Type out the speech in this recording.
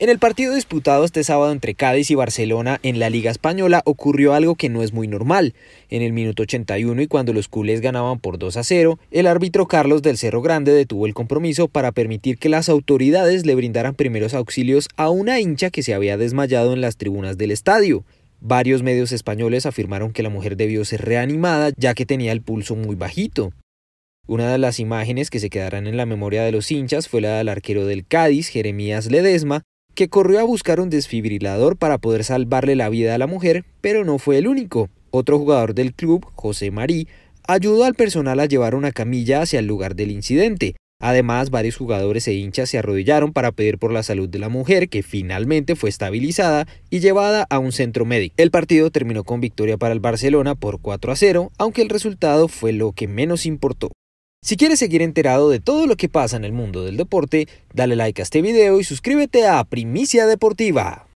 En el partido disputado este sábado entre Cádiz y Barcelona en la Liga Española ocurrió algo que no es muy normal. En el minuto 81 y cuando los culés ganaban por 2 a 0, el árbitro Carlos del Cerro Grande detuvo el compromiso para permitir que las autoridades le brindaran primeros auxilios a una hincha que se había desmayado en las tribunas del estadio. Varios medios españoles afirmaron que la mujer debió ser reanimada ya que tenía el pulso muy bajito. Una de las imágenes que se quedarán en la memoria de los hinchas fue la del arquero del Cádiz, Jeremías Ledesma, que corrió a buscar un desfibrilador para poder salvarle la vida a la mujer, pero no fue el único. Otro jugador del club, José Marí, ayudó al personal a llevar una camilla hacia el lugar del incidente. Además, varios jugadores e hinchas se arrodillaron para pedir por la salud de la mujer, que finalmente fue estabilizada y llevada a un centro médico. El partido terminó con victoria para el Barcelona por 4 a 0, aunque el resultado fue lo que menos importó. Si quieres seguir enterado de todo lo que pasa en el mundo del deporte, dale like a este video y suscríbete a Primicia Deportiva.